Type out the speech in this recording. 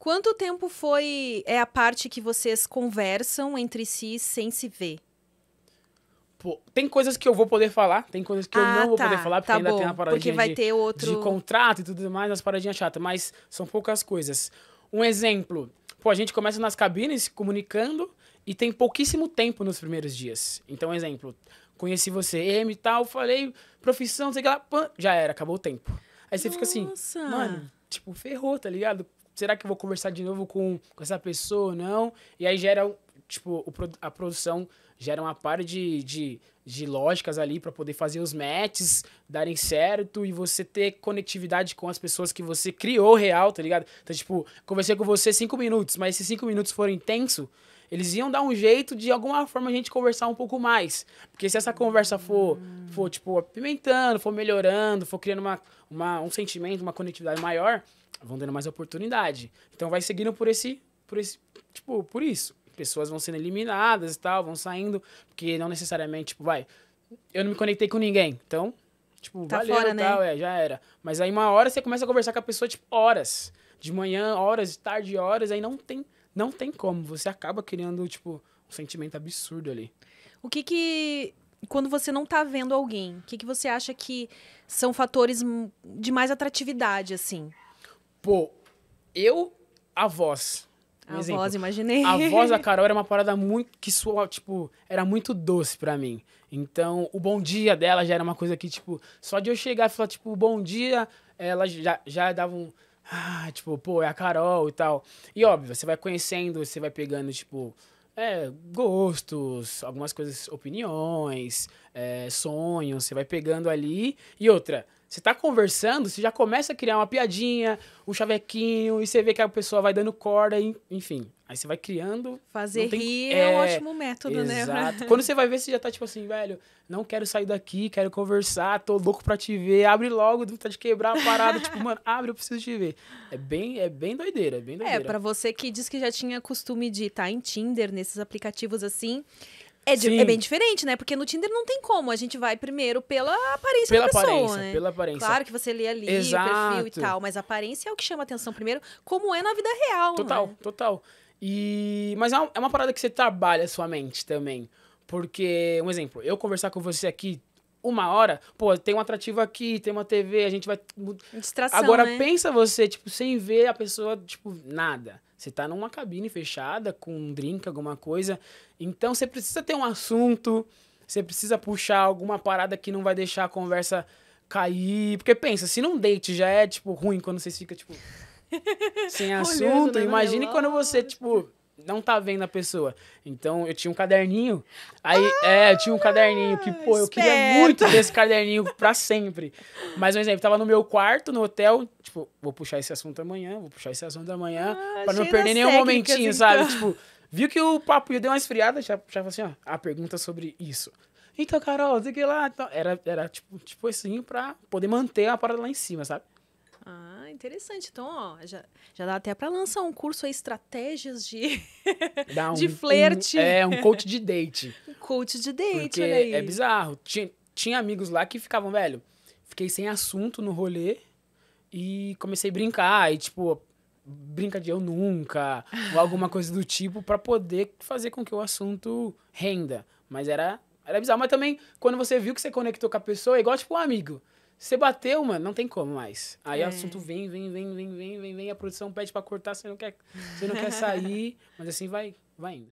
Quanto tempo foi é a parte que vocês conversam entre si sem se ver? Pô, tem coisas que eu vou poder falar, tem coisas que ah, eu não vou tá. poder falar, porque tá ainda bom, tem uma paradinha vai de, ter outro... de contrato e tudo mais, umas paradinhas chatas, mas são poucas coisas. Um exemplo, pô, a gente começa nas cabines, comunicando, e tem pouquíssimo tempo nos primeiros dias. Então, exemplo, conheci você, M e tal, falei, profissão, sei lá, pã, já era, acabou o tempo. Aí você Nossa. fica assim, mano, tipo, ferrou, tá ligado? será que eu vou conversar de novo com, com essa pessoa ou não? E aí gera tipo, o, a produção gera uma par de, de, de lógicas ali para poder fazer os matches darem certo e você ter conectividade com as pessoas que você criou real, tá ligado? Então, tipo, conversei com você cinco minutos, mas se cinco minutos foram intenso, eles iam dar um jeito de alguma forma a gente conversar um pouco mais. Porque se essa conversa for, for tipo, apimentando, for melhorando, for criando uma, uma, um sentimento, uma conectividade maior, vão dando mais oportunidade. Então vai seguindo por esse, por esse, tipo, por isso pessoas vão sendo eliminadas e tal, vão saindo, porque não necessariamente, tipo, vai, eu não me conectei com ninguém, então, tipo, tá valeu fora, né? tal, né? é, já era. Mas aí uma hora você começa a conversar com a pessoa, tipo, horas. De manhã, horas, de tarde, horas, aí não tem, não tem como. Você acaba criando, tipo, um sentimento absurdo ali. O que que quando você não tá vendo alguém, o que, que você acha que são fatores de mais atratividade, assim? Pô, eu, a voz. Um a exemplo. voz, imaginei. A voz da Carol era uma parada muito que soa, tipo, era muito doce para mim. Então, o bom dia dela já era uma coisa que, tipo, só de eu chegar e falar, tipo, bom dia, ela já, já dava um. Ah, tipo, pô, é a Carol e tal. E óbvio, você vai conhecendo, você vai pegando, tipo, é, gostos, algumas coisas, opiniões, é, sonhos, você vai pegando ali. E outra, você tá conversando, você já começa a criar uma piadinha, um chavequinho, e você vê que a pessoa vai dando corda, enfim. Aí você vai criando. Fazer tem, rir é, é, um ótimo método, exato. né? Exato. Quando você vai ver, você já tá tipo assim, velho, não quero sair daqui, quero conversar, tô louco pra te ver. Abre logo, tá de quebrar a parada. tipo, mano, abre, eu preciso te ver. É bem, é bem doideira, é bem é, doideira. É, pra você que diz que já tinha costume de estar tá em Tinder, nesses aplicativos assim. É, de, é, bem diferente, né? Porque no Tinder não tem como. A gente vai primeiro pela aparência pela da pessoa, aparência, né? Pela aparência. Claro que você lê ali Exato. o perfil e tal, mas a aparência é o que chama atenção primeiro, como é na vida real, Total, né? total. E, mas é, é uma parada que você trabalha a sua mente também. Porque, um exemplo, eu conversar com você aqui uma hora, pô, tem um atrativo aqui, tem uma TV, a gente vai. Distração. Agora né? pensa você, tipo, sem ver a pessoa, tipo, nada. Você tá numa cabine fechada, com um drink, alguma coisa. Então você precisa ter um assunto, você precisa puxar alguma parada que não vai deixar a conversa cair. Porque pensa, se num date já é, tipo, ruim quando vocês ficam, tipo sem assunto. Né, imagine quando você, tipo, não tá vendo a pessoa. Então eu tinha um caderninho. Aí, ah, é, eu tinha um caderninho que, pô, eu queria muito ter esse caderninho pra sempre. Mas, um exemplo, tava no meu quarto, no hotel, tipo, vou puxar esse assunto amanhã, vou puxar esse assunto amanhã, ah, pra não perder nenhum momentinho, então. sabe? Tipo, viu que o papo deu uma esfriada, já puxava assim, ó, a pergunta sobre isso. Então, Carol, sei que lá. Então, era, era tipo, tipo assim, pra poder manter a parada lá em cima, sabe? interessante. Então, ó, já, já dá até para lançar um curso aí, estratégias de, dá um, de flerte. Um, é, um coach de date. Um coach de date, Porque olha aí. É bizarro. Tinha, tinha amigos lá que ficavam, velho, fiquei sem assunto no rolê e comecei a brincar. E, tipo, brinca de eu nunca, ou alguma coisa do tipo, para poder fazer com que o assunto renda. Mas era, era bizarro. Mas também, quando você viu que você conectou com a pessoa, é igual, tipo, um amigo. Você bateu, mano, não tem como mais. Aí o é. assunto vem, vem, vem, vem, vem, vem, a produção pede para cortar, você não quer, você não quer sair, mas assim vai, vai indo.